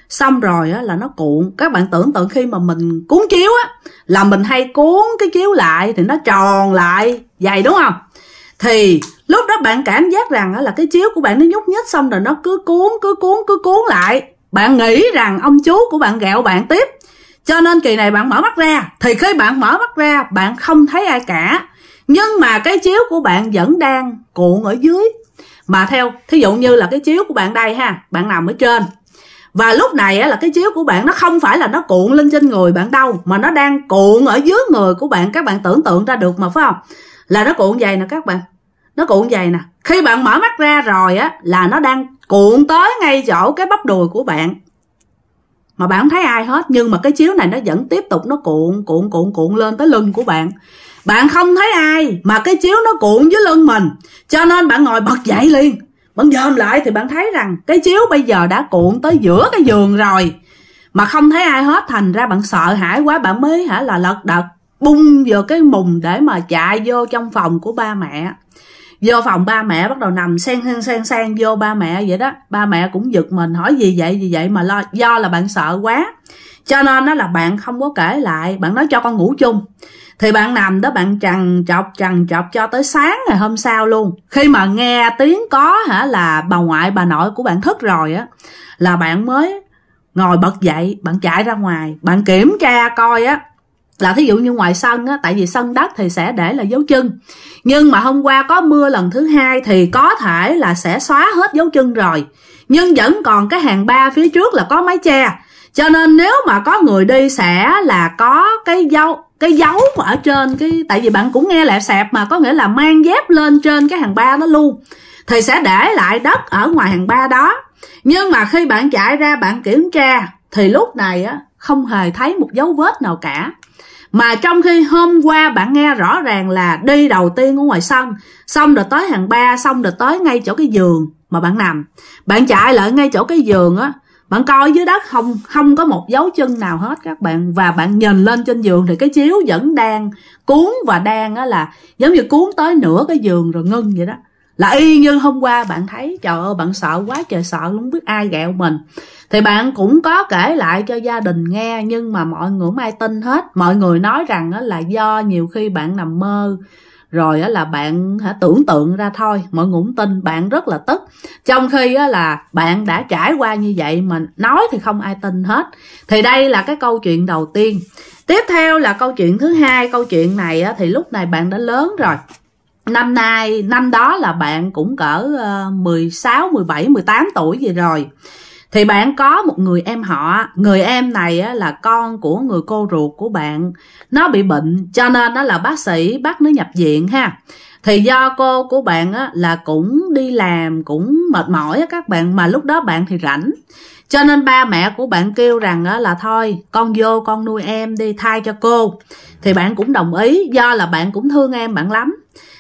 xong rồi á, là nó cuộn các bạn tưởng tượng khi mà mình cuốn chiếu á là mình hay cuốn cái chiếu lại thì nó tròn lại dày đúng không thì lúc đó bạn cảm giác rằng á, là cái chiếu của bạn nó nhúc nhích xong rồi nó cứ cuốn cứ cuốn cứ cuốn lại bạn nghĩ rằng ông chú của bạn gẹo bạn tiếp cho nên kỳ này bạn mở mắt ra, thì khi bạn mở mắt ra, bạn không thấy ai cả. Nhưng mà cái chiếu của bạn vẫn đang cuộn ở dưới. Mà theo, thí dụ như là cái chiếu của bạn đây ha, bạn nằm ở trên. Và lúc này là cái chiếu của bạn nó không phải là nó cuộn lên trên người bạn đâu, mà nó đang cuộn ở dưới người của bạn. Các bạn tưởng tượng ra được mà phải không? Là nó cuộn dày nè các bạn. Nó cuộn dày nè. Khi bạn mở mắt ra rồi á là nó đang cuộn tới ngay chỗ cái bắp đùi của bạn mà bạn không thấy ai hết nhưng mà cái chiếu này nó vẫn tiếp tục nó cuộn cuộn cuộn cuộn lên tới lưng của bạn bạn không thấy ai mà cái chiếu nó cuộn với lưng mình cho nên bạn ngồi bật dậy liền bạn dòm lại thì bạn thấy rằng cái chiếu bây giờ đã cuộn tới giữa cái giường rồi mà không thấy ai hết thành ra bạn sợ hãi quá bạn mới hả là lật đật bung vào cái mùng để mà chạy vô trong phòng của ba mẹ vô phòng ba mẹ bắt đầu nằm sen sen sen sen vô ba mẹ vậy đó ba mẹ cũng giật mình hỏi gì vậy gì vậy mà lo do là bạn sợ quá cho nên nó là bạn không có kể lại bạn nói cho con ngủ chung thì bạn nằm đó bạn trằn chọc trằn chọc cho tới sáng ngày hôm sau luôn khi mà nghe tiếng có hả là bà ngoại bà nội của bạn thức rồi á là bạn mới ngồi bật dậy bạn chạy ra ngoài bạn kiểm tra coi á là thí dụ như ngoài sân á, tại vì sân đất thì sẽ để là dấu chân nhưng mà hôm qua có mưa lần thứ hai thì có thể là sẽ xóa hết dấu chân rồi nhưng vẫn còn cái hàng ba phía trước là có mái che cho nên nếu mà có người đi sẽ là có cái dấu cái dấu ở trên cái tại vì bạn cũng nghe lẹ sẹp mà có nghĩa là mang dép lên trên cái hàng ba đó luôn thì sẽ để lại đất ở ngoài hàng ba đó nhưng mà khi bạn chạy ra bạn kiểm tra thì lúc này á không hề thấy một dấu vết nào cả mà trong khi hôm qua bạn nghe rõ ràng là đi đầu tiên ở ngoài sân xong rồi tới hàng ba xong rồi tới ngay chỗ cái giường mà bạn nằm bạn chạy lại ngay chỗ cái giường á bạn coi dưới đất không không có một dấu chân nào hết các bạn và bạn nhìn lên trên giường thì cái chiếu vẫn đang cuốn và đang á là giống như cuốn tới nửa cái giường rồi ngưng vậy đó là y như hôm qua bạn thấy trời ơi bạn sợ quá trời sợ không biết ai gẹo mình thì bạn cũng có kể lại cho gia đình nghe nhưng mà mọi người không ai tin hết mọi người nói rằng là do nhiều khi bạn nằm mơ rồi là bạn tưởng tượng ra thôi mọi người cũng tin bạn rất là tức trong khi là bạn đã trải qua như vậy mà nói thì không ai tin hết thì đây là cái câu chuyện đầu tiên tiếp theo là câu chuyện thứ hai câu chuyện này thì lúc này bạn đã lớn rồi năm nay năm đó là bạn cũng cỡ 16, 17, 18 tuổi gì rồi thì bạn có một người em họ người em này á, là con của người cô ruột của bạn nó bị bệnh cho nên nó là bác sĩ bắt nó nhập viện ha thì do cô của bạn á, là cũng đi làm cũng mệt mỏi á, các bạn mà lúc đó bạn thì rảnh cho nên ba mẹ của bạn kêu rằng á, là thôi con vô con nuôi em đi thai cho cô thì bạn cũng đồng ý do là bạn cũng thương em bạn lắm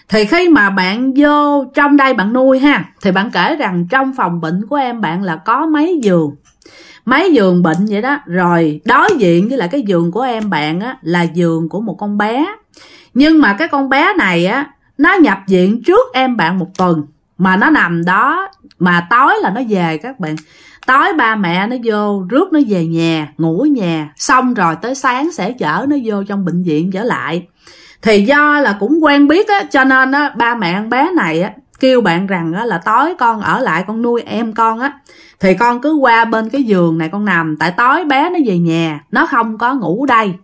thì khi mà bạn vô trong đây bạn nuôi ha thì bạn kể rằng trong phòng bệnh của em bạn là có mấy giường mấy giường bệnh vậy đó rồi đối diện với lại cái giường của em bạn á là giường của một con bé nhưng mà cái con bé này á nó nhập viện trước em bạn một tuần mà nó nằm đó mà tối là nó về các bạn tối ba mẹ nó vô rước nó về nhà ngủ ở nhà xong rồi tới sáng sẽ chở nó vô trong bệnh viện trở lại thì do là cũng quen biết á cho nên á ba mẹ con bé này á kêu bạn rằng á là tối con ở lại con nuôi em con á thì con cứ qua bên cái giường này con nằm tại tối bé nó về nhà nó không có ngủ đây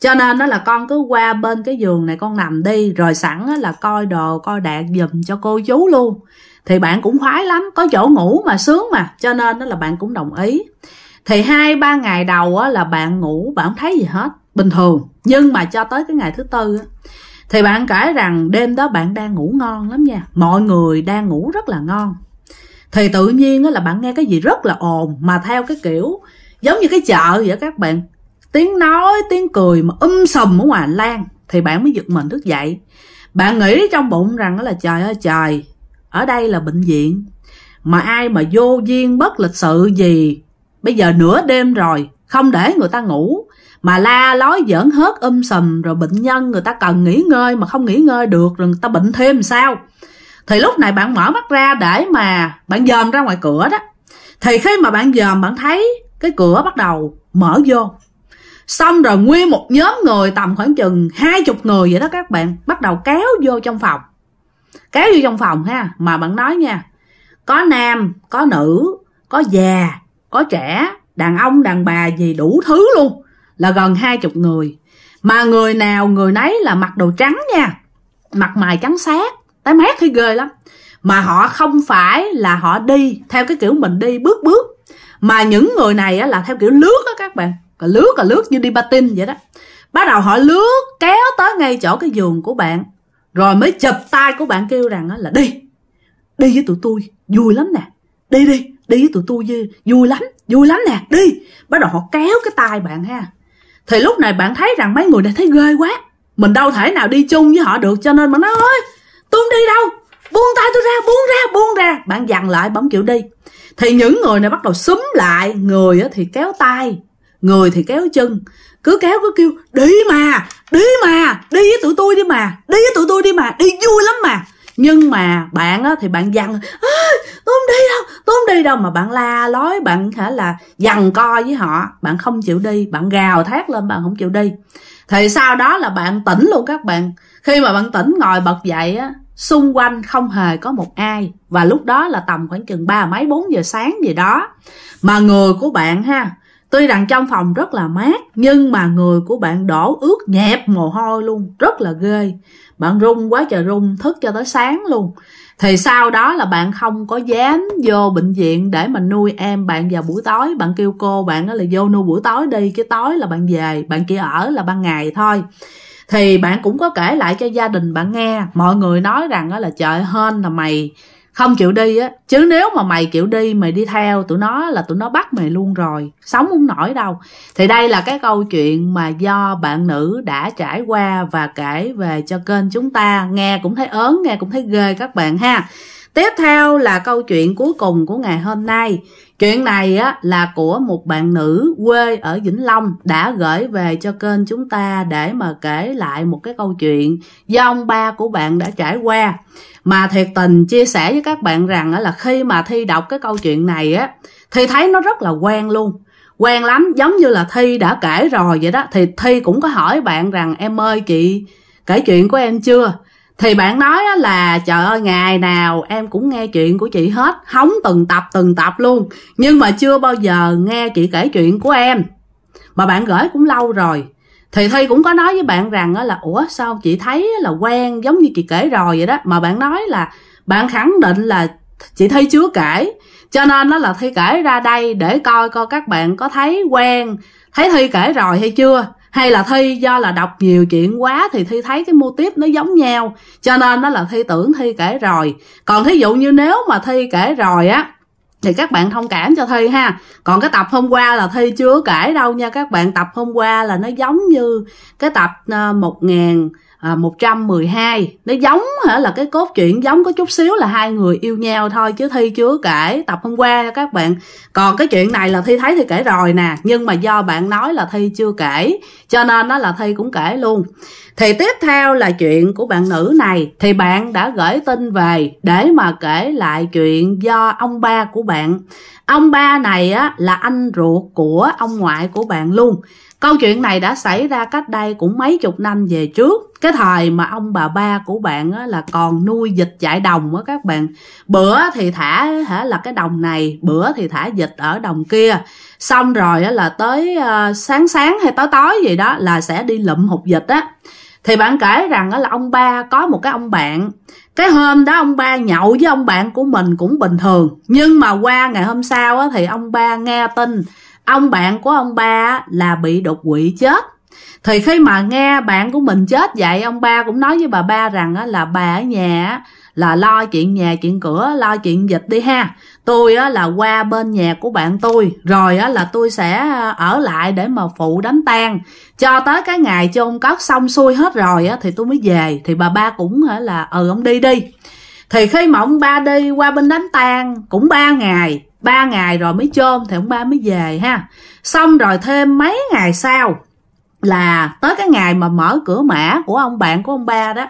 cho nên đó là con cứ qua bên cái giường này con nằm đi rồi sẵn á là coi đồ coi đạc giùm cho cô chú luôn thì bạn cũng khoái lắm có chỗ ngủ mà sướng mà cho nên đó là bạn cũng đồng ý thì hai ba ngày đầu á là bạn ngủ bạn không thấy gì hết bình thường nhưng mà cho tới cái ngày thứ tư thì bạn kể rằng đêm đó bạn đang ngủ ngon lắm nha mọi người đang ngủ rất là ngon thì tự nhiên là bạn nghe cái gì rất là ồn mà theo cái kiểu giống như cái chợ vậy các bạn tiếng nói tiếng cười mà um sùm ở ngoài lan thì bạn mới giật mình thức dậy bạn nghĩ trong bụng rằng là trời ơi trời ở đây là bệnh viện mà ai mà vô duyên bất lịch sự gì bây giờ nửa đêm rồi không để người ta ngủ mà la lói giỡn hết um sùm rồi bệnh nhân người ta cần nghỉ ngơi mà không nghỉ ngơi được rồi người ta bệnh thêm sao thì lúc này bạn mở mắt ra để mà bạn dòm ra ngoài cửa đó thì khi mà bạn dòm bạn thấy cái cửa bắt đầu mở vô xong rồi nguyên một nhóm người tầm khoảng chừng hai chục người vậy đó các bạn bắt đầu kéo vô trong phòng kéo vô trong phòng ha mà bạn nói nha có nam có nữ có già có trẻ đàn ông đàn bà gì đủ thứ luôn là gần hai chục người mà người nào người nấy là mặc đồ trắng nha mặt mày trắng sát tái mét thì ghê lắm mà họ không phải là họ đi theo cái kiểu mình đi bước bước mà những người này á, là theo kiểu lướt á các bạn lướt là lướt như đi patin vậy đó bắt đầu họ lướt kéo tới ngay chỗ cái giường của bạn rồi mới chụp tay của bạn kêu rằng là đi đi với tụi tôi vui lắm nè đi đi đi với tụi tôi vui lắm vui lắm nè đi bắt đầu họ kéo cái tay bạn ha thì lúc này bạn thấy rằng mấy người đã thấy ghê quá mình đâu thể nào đi chung với họ được cho nên mà nói ơi tôi không đi đâu buông tay tôi ra buông ra buông ra bạn dằn lại bấm kiểu đi thì những người này bắt đầu xúm lại người thì kéo tay người thì kéo chân cứ kéo cứ kêu đi mà đi mà đi với tụi tôi đi mà đi với tụi tôi đi mà đi vui lắm mà nhưng mà bạn á, thì bạn dằn tôi không đi đâu tôi không đi đâu mà bạn la lối bạn hả là dằn co với họ bạn không chịu đi bạn gào thét lên bạn không chịu đi thì sau đó là bạn tỉnh luôn các bạn khi mà bạn tỉnh ngồi bật dậy á xung quanh không hề có một ai và lúc đó là tầm khoảng chừng ba mấy bốn giờ sáng gì đó mà người của bạn ha Tuy rằng trong phòng rất là mát, nhưng mà người của bạn đổ ướt nhẹp mồ hôi luôn, rất là ghê. Bạn run quá trời run, thức cho tới sáng luôn. Thì sau đó là bạn không có dám vô bệnh viện để mà nuôi em bạn vào buổi tối. Bạn kêu cô bạn đó là vô nuôi buổi tối đi, cái tối là bạn về, bạn kia ở là ban ngày thôi thì bạn cũng có kể lại cho gia đình bạn nghe mọi người nói rằng đó là trời hên là mày không chịu đi á chứ nếu mà mày chịu đi mày đi theo tụi nó là tụi nó bắt mày luôn rồi sống không nổi đâu thì đây là cái câu chuyện mà do bạn nữ đã trải qua và kể về cho kênh chúng ta nghe cũng thấy ớn nghe cũng thấy ghê các bạn ha Tiếp theo là câu chuyện cuối cùng của ngày hôm nay. Chuyện này á, là của một bạn nữ quê ở Vĩnh Long đã gửi về cho kênh chúng ta để mà kể lại một cái câu chuyện do ông ba của bạn đã trải qua. Mà thiệt tình chia sẻ với các bạn rằng á, là khi mà Thi đọc cái câu chuyện này á, thì thấy nó rất là quen luôn quen lắm giống như là thi đã kể rồi vậy đó thì thi cũng có hỏi bạn rằng em ơi chị kể chuyện của em chưa thì bạn nói là trời ơi ngày nào em cũng nghe chuyện của chị hết hóng từng tập từng tập luôn nhưng mà chưa bao giờ nghe chị kể chuyện của em mà bạn gửi cũng lâu rồi thì thi cũng có nói với bạn rằng là ủa sao chị thấy là quen giống như chị kể rồi vậy đó mà bạn nói là bạn khẳng định là chị thi chưa kể cho nên nó là thi kể ra đây để coi coi các bạn có thấy quen thấy thi kể rồi hay chưa hay là thi do là đọc nhiều chuyện quá thì thi thấy cái mô tiếp nó giống nhau cho nên nó là thi tưởng thi kể rồi còn thí dụ như nếu mà thi kể rồi á thì các bạn thông cảm cho thi ha còn cái tập hôm qua là thi chưa kể đâu nha các bạn tập hôm qua là nó giống như cái tập ờ, một ngàn à, 112 nó giống hả là cái cốt truyện giống có chút xíu là hai người yêu nhau thôi chứ thi chưa kể tập hôm qua các bạn còn cái chuyện này là thi thấy thì kể rồi nè nhưng mà do bạn nói là thi chưa kể cho nên đó là thi cũng kể luôn thì tiếp theo là chuyện của bạn nữ này thì bạn đã gửi tin về để mà kể lại chuyện do ông ba của bạn ông ba này á là anh ruột của ông ngoại của bạn luôn Câu chuyện này đã xảy ra cách đây cũng mấy chục năm về trước. Cái thời mà ông bà ba của bạn á, là còn nuôi dịch dại đồng á các bạn. Bữa thì thả hả là cái đồng này, bữa thì thả dịch ở đồng kia. Xong rồi á, là tới uh, sáng sáng hay tối tối gì đó là sẽ đi lụm hụt dịch á. Thì bạn kể rằng á, là ông ba có một cái ông bạn cái hôm đó ông ba nhậu với ông bạn của mình cũng bình thường nhưng mà qua ngày hôm sau á, thì ông ba nghe tin ông bạn của ông ba là bị đột quỵ chết thì khi mà nghe bạn của mình chết vậy ông ba cũng nói với bà ba rằng là bà ở nhà là lo chuyện nhà chuyện cửa lo chuyện dịch đi ha tôi á, là qua bên nhà của bạn tôi rồi á, là tôi sẽ à, ở lại để mà phụ đám tang cho tới cái ngày chôn cất xong xuôi hết rồi á, thì tôi mới về thì bà ba cũng là ừ ông đi đi thì khi mà ông ba đi qua bên đám tang cũng ba ngày ba ngày rồi mới chôn thì ông ba mới về ha xong rồi thêm mấy ngày sau là tới cái ngày mà mở cửa mã của ông bạn của ông ba đó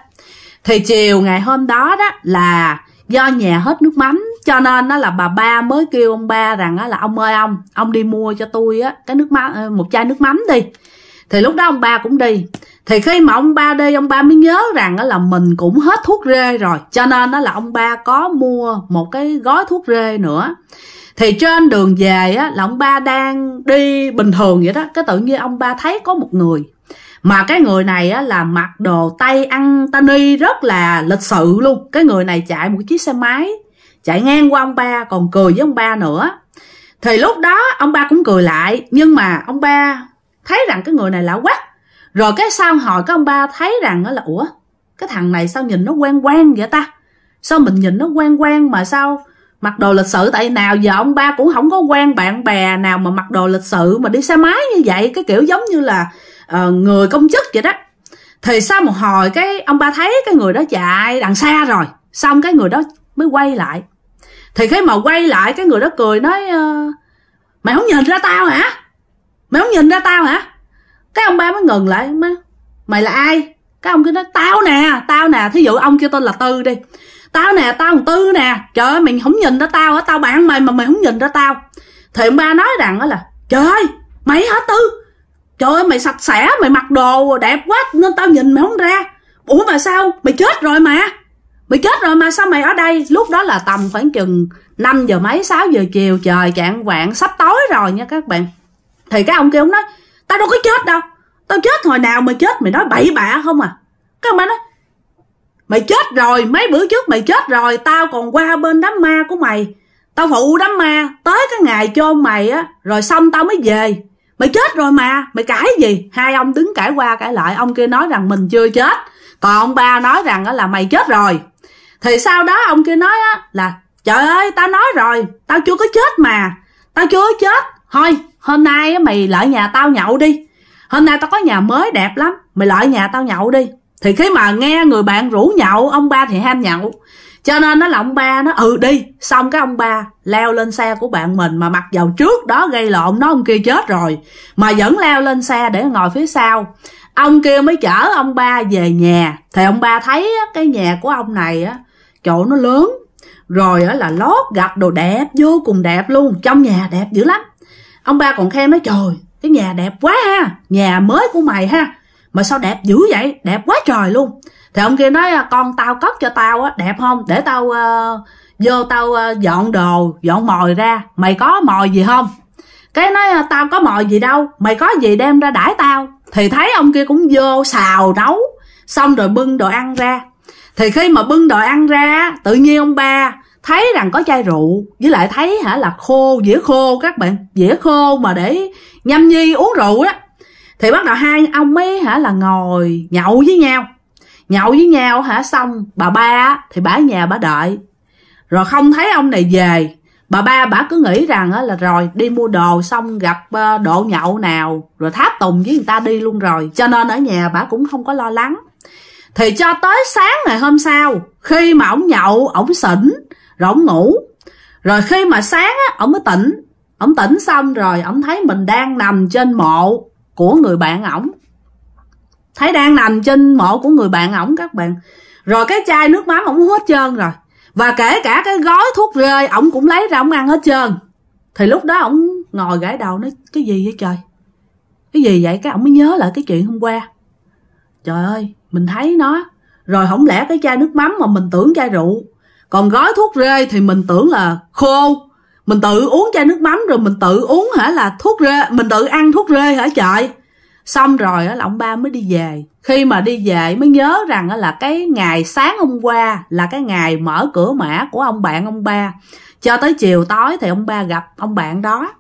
thì chiều ngày hôm đó đó là do nhà hết nước mắm cho nên đó là bà ba mới kêu ông ba rằng đó là ông ơi ông ông đi mua cho tôi á cái nước mắm ờ, một chai nước mắm đi thì lúc đó ông ba cũng đi thì khi mà ông ba đi ông ba mới nhớ rằng đó là mình cũng hết thuốc rê rồi cho nên đó là ông ba có mua một cái gói thuốc rê nữa thì trên đường về á là ông ba đang đi bình thường vậy đó cái tự nhiên ông ba thấy có một người mà cái người này á, là mặc đồ tay ăn tani rất là lịch sự luôn cái người này chạy một chiếc xe máy chạy ngang qua ông ba còn cười với ông ba nữa thì lúc đó ông ba cũng cười lại nhưng mà ông ba thấy rằng cái người này lạ quắc rồi cái sau hỏi cái ông ba thấy rằng á là ủa cái thằng này sao nhìn nó quen quen vậy ta sao mình nhìn nó quen quen mà sao mặc đồ lịch sử tại nào giờ ông ba cũng không có quen bạn bè nào mà mặc đồ lịch sự mà đi xe máy như vậy cái kiểu giống như là uh, người công chức vậy đó thì sau một hồi cái ông ba thấy cái người đó chạy đằng xa rồi xong cái người đó mới quay lại thì khi mà quay lại cái người đó cười nói uh, mày không nhìn ra tao hả mày không nhìn ra tao hả cái ông ba mới ngừng lại mày là ai cái ông kia nói tao nè tao nè thí dụ ông kia tên là tư đi tao nè tao thằng tư nè trời ơi mày không nhìn ra tao á tao bạn mày mà mày không nhìn ra tao thì ông ba nói rằng đó là trời ơi mày hả tư trời ơi mày sạch sẽ mày mặc đồ đẹp quá nên tao nhìn mày không ra ủa mà sao mày chết rồi mà mày chết rồi mà sao mày ở đây lúc đó là tầm khoảng chừng 5 giờ mấy 6 giờ chiều trời chạng vạn sắp tối rồi nha các bạn thì cái ông kia ông nói tao đâu có chết đâu tao chết hồi nào mà chết mày nói bậy bạ không à các bạn nói mày chết rồi mấy bữa trước mày chết rồi tao còn qua bên đám ma của mày tao phụ đám ma tới cái ngày cho mày á rồi xong tao mới về mày chết rồi mà mày cãi gì hai ông đứng cãi qua cãi lại ông kia nói rằng mình chưa chết còn ông ba nói rằng á là mày chết rồi thì sau đó ông kia nói á là trời ơi tao nói rồi tao chưa có chết mà tao chưa có chết thôi hôm nay mày lại nhà tao nhậu đi hôm nay tao có nhà mới đẹp lắm mày lại nhà tao nhậu đi thì khi mà nghe người bạn rủ nhậu ông ba thì ham nhậu cho nên nó là ông ba nó ừ đi xong cái ông ba leo lên xe của bạn mình mà mặc dầu trước đó gây lộn nó ông kia chết rồi mà vẫn leo lên xe để ngồi phía sau ông kia mới chở ông ba về nhà thì ông ba thấy cái nhà của ông này á chỗ nó lớn rồi á là lót gạch đồ đẹp vô cùng đẹp luôn trong nhà đẹp dữ lắm ông ba còn khen nói trời cái nhà đẹp quá ha nhà mới của mày ha mà sao đẹp dữ vậy đẹp quá trời luôn thì ông kia nói à, con tao cất cho tao á đẹp không để tao uh, vô tao uh, dọn đồ dọn mồi ra mày có mồi gì không cái nói à, tao có mồi gì đâu mày có gì đem ra đãi tao thì thấy ông kia cũng vô xào nấu xong rồi bưng đồ ăn ra thì khi mà bưng đồ ăn ra tự nhiên ông ba thấy rằng có chai rượu với lại thấy hả là khô dĩa khô các bạn dĩa khô mà để nhâm nhi uống rượu á thì bắt đầu hai ông ấy hả là ngồi nhậu với nhau nhậu với nhau hả xong bà ba thì bà nhà bà đợi rồi không thấy ông này về bà ba bà cứ nghĩ rằng là rồi đi mua đồ xong gặp ờ, độ nhậu nào rồi tháp tùng với người ta đi luôn rồi cho nên ở nhà bà cũng không có lo lắng thì cho tới sáng ngày hôm sau khi mà ổng nhậu ổng xỉn rồi ổng ngủ rồi khi mà sáng á ổng mới tỉnh ổng tỉnh xong rồi ổng thấy mình đang nằm trên mộ của người bạn ổng thấy đang nằm trên mộ của người bạn ổng các bạn rồi cái chai nước mắm ổng hết trơn rồi và kể cả cái gói thuốc rơi ổng cũng lấy ra ổng ăn hết trơn thì lúc đó ổng ngồi gãi đầu nói cái gì vậy trời cái gì vậy cái ổng mới nhớ lại cái chuyện hôm qua trời ơi mình thấy nó rồi không lẽ cái chai nước mắm mà mình tưởng chai rượu còn gói thuốc rê thì mình tưởng là khô mình tự uống chai nước mắm rồi mình tự uống hả là thuốc rê mình tự ăn thuốc rê hả trời xong rồi là ông ba mới đi về khi mà đi về mới nhớ rằng là cái ngày sáng hôm qua là cái ngày mở cửa mã của ông bạn ông ba cho tới chiều tối thì ông ba gặp ông bạn đó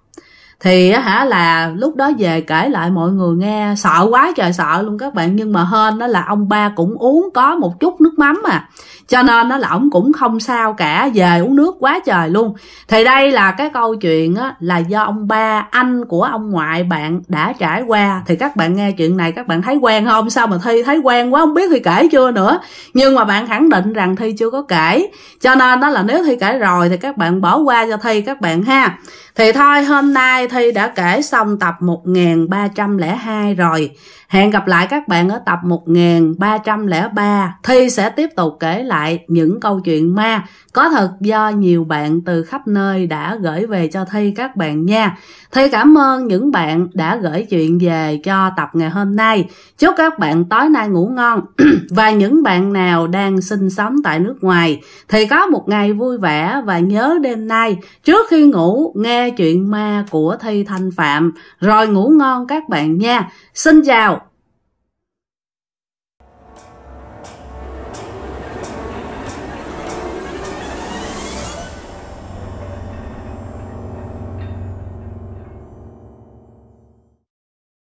thì hả là lúc đó về kể lại mọi người nghe sợ quá trời sợ luôn các bạn nhưng mà hên đó là ông ba cũng uống có một chút nước mắm à cho nên nó là ổng cũng không sao cả về uống nước quá trời luôn thì đây là cái câu chuyện á là do ông ba anh của ông ngoại bạn đã trải qua thì các bạn nghe chuyện này các bạn thấy quen không sao mà thi thấy quen quá không biết thì kể chưa nữa nhưng mà bạn khẳng định rằng thi chưa có kể cho nên đó là nếu thi kể rồi thì các bạn bỏ qua cho thi các bạn ha thì thôi hôm nay Thi đã kể xong tập 1302 rồi Hẹn gặp lại các bạn ở tập 1303. Thi sẽ tiếp tục kể lại những câu chuyện ma có thật do nhiều bạn từ khắp nơi đã gửi về cho Thi các bạn nha. Thi cảm ơn những bạn đã gửi chuyện về cho tập ngày hôm nay. Chúc các bạn tối nay ngủ ngon và những bạn nào đang sinh sống tại nước ngoài thì có một ngày vui vẻ và nhớ đêm nay trước khi ngủ nghe chuyện ma của Thi Thanh Phạm rồi ngủ ngon các bạn nha. Xin chào